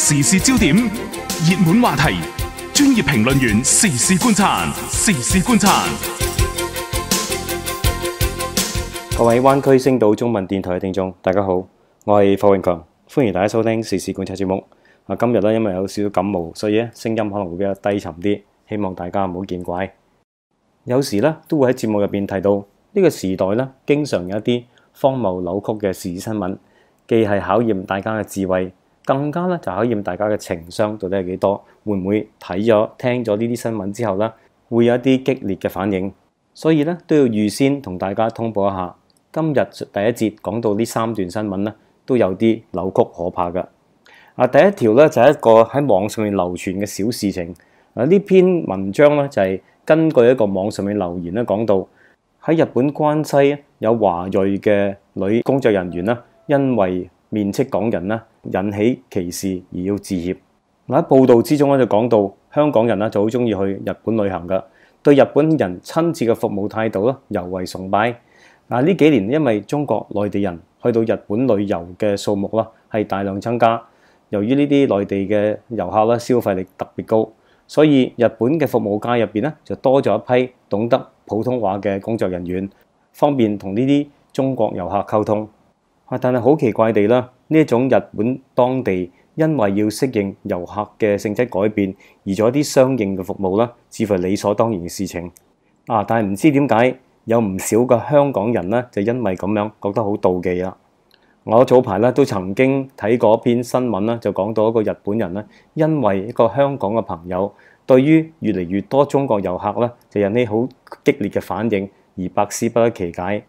时事焦点、热门话题、专业评论员时事观察、时事观察。各位湾区星岛中文电台嘅听众，大家好，我系霍永强，欢迎大家收听时事观察节目。啊，今日咧因为有少少感冒，所以咧声音可能会比较低沉啲，希望大家唔好见怪。有时咧都会喺节目入边提到呢个时代咧，经常有一啲荒谬扭曲嘅时事新闻，既系考验大家嘅智慧。更加咧就考驗大家嘅情商到底係幾多，會唔會睇咗聽咗呢啲新聞之後咧，會有一啲激烈嘅反應？所以咧都要預先同大家通報一下，今日第一節講到呢三段新聞咧，都有啲扭曲可怕嘅。啊，第一條咧就係一個喺網上面流傳嘅小事情。啊，呢篇文章咧就係根據一個網上面留言咧講到，喺日本關西有華裔嘅女工作人員啦，因為面斥港人啦，引起歧視而要致歉。喺報道之中咧就講到香港人咧就好中意去日本旅行嘅，對日本人親切嘅服務態度啦，尤為崇拜。嗱，呢幾年因為中國內地人去到日本旅遊嘅數目啦係大量增加，由於呢啲內地嘅遊客咧消費力特別高，所以日本嘅服務界入邊咧就多咗一批懂得普通話嘅工作人員，方便同呢啲中國遊客溝通。啊！但係好奇怪地啦，呢一種日本當地因為要適應遊客嘅性質改變，而做一啲相應嘅服務啦，似乎理所當然嘅事情。啊！但係唔知點解有唔少嘅香港人呢，就因為咁樣覺得好妒忌啦。我早排咧都曾經睇過一篇新聞啦，就講到一個日本人呢，因為一個香港嘅朋友對於越嚟越多中國遊客呢，就引起好激烈嘅反應，而百思不得其解。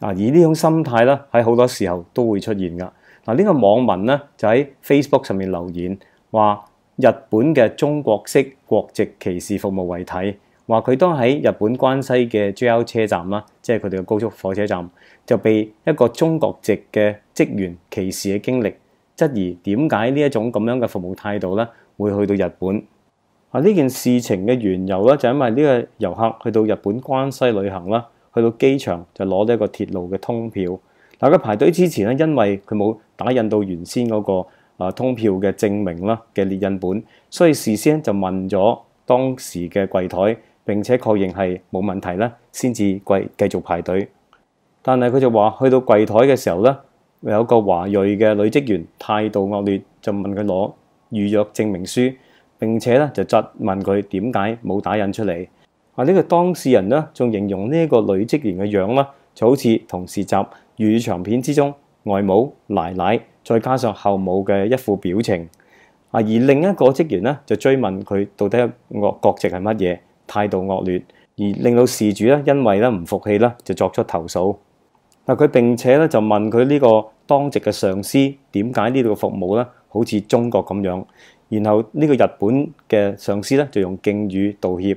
啊，以呢種心態咧，喺好多時候都會出現噶。嗱，呢個網民咧就喺 Facebook 上面留言，話日本嘅中國式國籍歧視服務為體，話佢當喺日本關西嘅 JR 車站啦，即係佢哋嘅高速火車站，就被一個中國籍嘅職員歧視嘅經歷，質疑點解呢一種咁樣嘅服務態度咧，會去到日本。啊，呢件事情嘅緣由咧，就因為呢個遊客去到日本關西旅行啦。去到機場就攞呢一個鐵路嘅通票，大佢排隊之前咧，因為佢冇打印到原先嗰個啊通票嘅證明啦嘅列印本，所以事先就問咗當時嘅櫃枱，並且確認係冇問題啦，先至櫃繼續排隊。但係佢就話，去到櫃枱嘅時候咧，有個華裔嘅女職員態度惡劣，就問佢攞預約證明書，並且咧就質問佢點解冇打印出嚟。啊！呢個當事人呢，仲形容呢個女職員嘅樣啦，就好似同事集預長片之中外母奶奶，再加上後母嘅一副表情啊。而另一個職員呢，就追問佢到底惡國籍係乜嘢，態度惡劣，而令到事主呢，因為呢唔服氣啦，就作出投訴。嗱，佢並且咧就問佢呢個當值嘅上司點解呢度嘅服務咧好似中國咁樣，然後呢個日本嘅上司咧就用敬語道歉。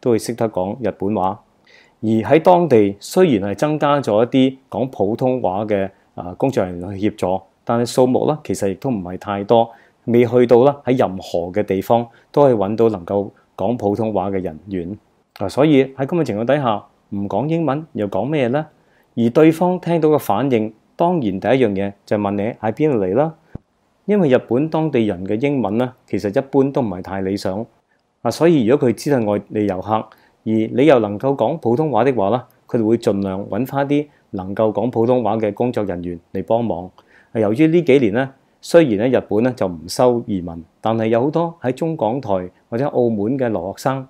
都會識得講日本話，而喺當地雖然係增加咗一啲講普通話嘅啊工作人員去協助，但系數目咧其實亦都唔係太多，未去到啦喺任何嘅地方都以揾到能夠講普通話嘅人員啊，所以喺咁嘅情況底下，唔講英文又講咩咧？而對方聽到嘅反應，當然第一樣嘢就問你喺邊度嚟啦，因為日本當地人嘅英文咧其實一般都唔係太理想。啊，所以如果佢知道外地遊客，而你又能夠講普通話的話咧，佢就會盡量揾翻啲能夠講普通話嘅工作人員嚟幫忙。由於呢幾年咧，雖然咧日本咧就唔收移民，但係有好多喺中港台或者澳門嘅留學生，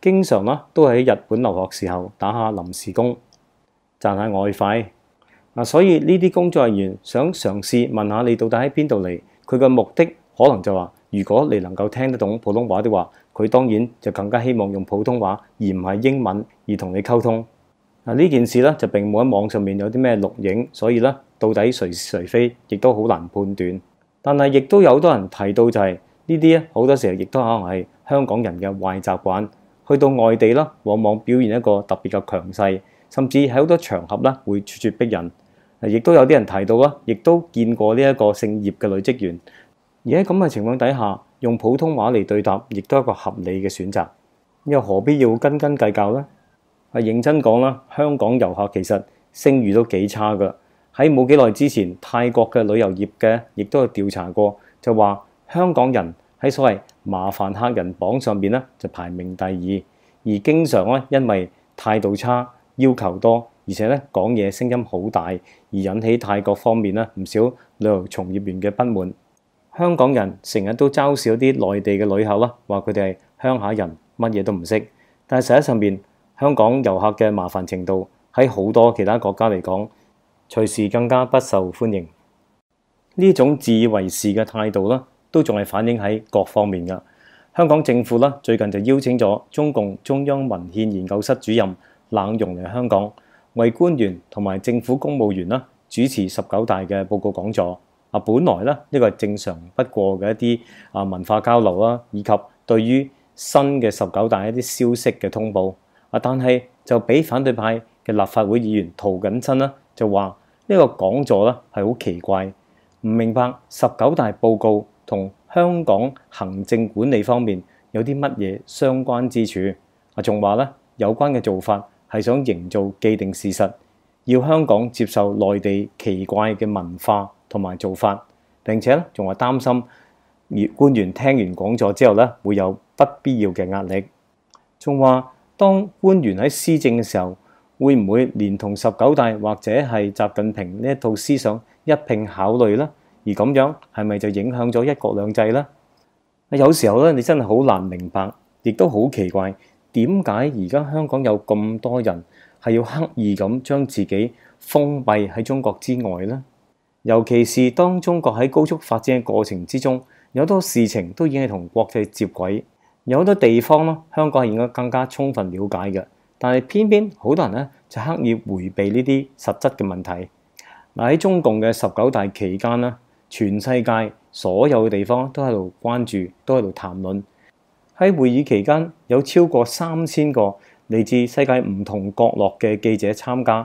經常咧都喺日本留學時候打下臨時工，賺下外快。啊，所以呢啲工作人員想嘗試問下你到底喺邊度嚟，佢嘅目的可能就話：如果你能夠聽得懂普通話的話。佢當然就更加希望用普通話而唔係英文而同你溝通。嗱呢件事咧就並冇喺網上面有啲咩錄影，所以咧到底誰是誰非，亦都好難判斷。但係亦都有多人提到就係呢啲咧，好多時候亦都可能係香港人嘅壞習慣。去到外地啦，往往表現一個特別嘅強勢，甚至喺好多場合咧會咄咄逼人。亦都有啲人提到啦，亦都見過呢一個姓葉嘅女職員。而喺咁嘅情況底下。用普通話嚟對答，亦都一個合理嘅選擇。又何必要斤斤計較呢？係認真講啦，香港遊客其實聲譽都幾差㗎。喺冇幾耐之前，泰國嘅旅遊業嘅亦都有調查過，就話香港人喺所謂麻煩客人榜上面咧就排名第二，而經常咧因為態度差、要求多，而且咧講嘢聲音好大，而引起泰國方面咧唔少旅遊從業員嘅不滿。香港人成日都嘲笑啲內地嘅旅客啦，話佢哋係鄉下人，乜嘢都唔識。但係實際上面，香港遊客嘅麻煩程度喺好多其他國家嚟講，隨時更加不受歡迎。呢種自以為是嘅態度啦，都仲係反映喺各方面嘅。香港政府啦，最近就邀請咗中共中央文獻研究室主任冷容嚟香港，為官員同埋政府公務員啦主持十九大嘅報告講座。啊，本來咧呢個係正常不過嘅一啲啊文化交流啦，以及對於新嘅十九大一啲消息嘅通報啊，但係就俾反對派嘅立法會議員陶緊親啦，就話呢個講座咧係好奇怪，唔明白十九大報告同香港行政管理方面有啲乜嘢相關之處啊，仲話咧有關嘅做法係想營造既定事實，要香港接受內地奇怪嘅文化。同埋做法，並且咧仲話擔心官員聽完講座之後咧會有不必要嘅壓力。仲話當官員喺施政嘅時候，會唔會連同十九大或者係習近平呢一套思想一并考慮咧？而咁樣係咪就影響咗一國兩制咧？有時候咧，你真係好難明白，亦都好奇怪點解而家香港有咁多人係要刻意咁將自己封閉喺中國之外咧？尤其是當中國喺高速發展嘅過程之中，有好多事情都已經係同國際接軌，有好多地方咯，香港係應該更加充分了解嘅。但係偏偏好多人咧就刻意迴避呢啲實質嘅問題。嗱喺中共嘅十九大期間咧，全世界所有嘅地方都喺度關注，都喺度談論。喺會議期間，有超過三千個嚟自世界唔同角落嘅記者參加，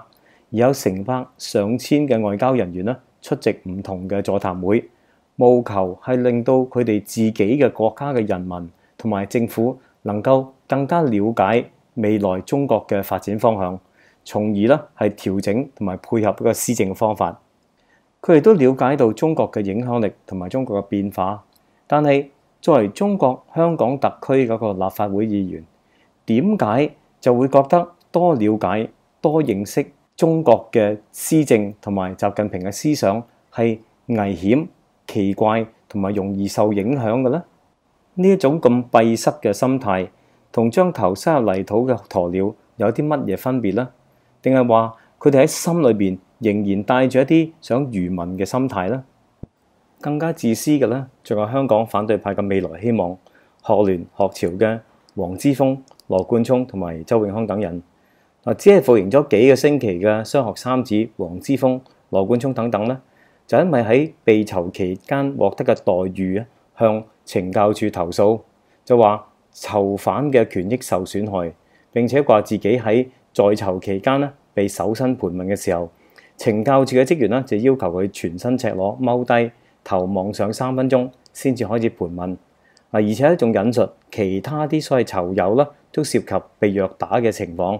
而有成百上千嘅外交人員啦。出席唔同嘅座谈会，務求係令到佢哋自己嘅國家嘅人民同埋政府能夠更加了解未來中國嘅發展方向，從而咧係調整同埋配合一個施政方法。佢哋都了解到中國嘅影響力同埋中國嘅變化，但係作為中國香港特區嗰個立法會議員，點解就會覺得多了解多認識？中國嘅施政同埋習近平嘅思想係危險、奇怪同埋容易受影響嘅咧？呢一種咁閉塞嘅心態，同將頭塞入泥土嘅鴕鳥有啲乜嘢分別呢？定係話佢哋喺心裏邊仍然帶住一啲想愚民嘅心態呢？更加自私嘅咧？仲有香港反對派嘅未來希望，學聯、學潮嘅黃之峰、羅冠聰同埋周永康等人。啊！只係服刑咗幾個星期嘅商學三子黃之峰、羅冠聰等等咧，就因為喺被囚期間獲得嘅待遇啊，向懲教處投訴，就話囚犯嘅權益受損害。並且話自己喺在囚期間咧，被搜身盤問嘅時候，懲教處嘅職員咧就要求佢全身赤裸踎低頭望上三分鐘先至開始盤問。啊！而且仲引述其他啲所謂囚友啦，都涉及被虐打嘅情況。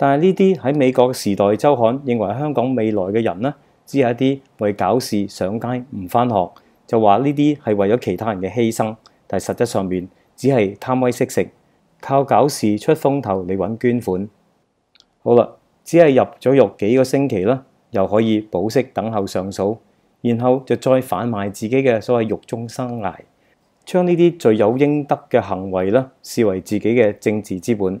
但係呢啲喺美國《時代周刊》認為香港未來嘅人呢，只係一啲為搞事上街唔返學，就話呢啲係為咗其他人嘅犧牲。但實際上面只係貪威色食，靠搞事出風頭嚟揾捐款。好啦，只係入咗獄幾個星期啦，又可以保釋等候上訴，然後就再販賣自己嘅所謂獄中生涯，將呢啲最有應得嘅行為咧，視為自己嘅政治資本。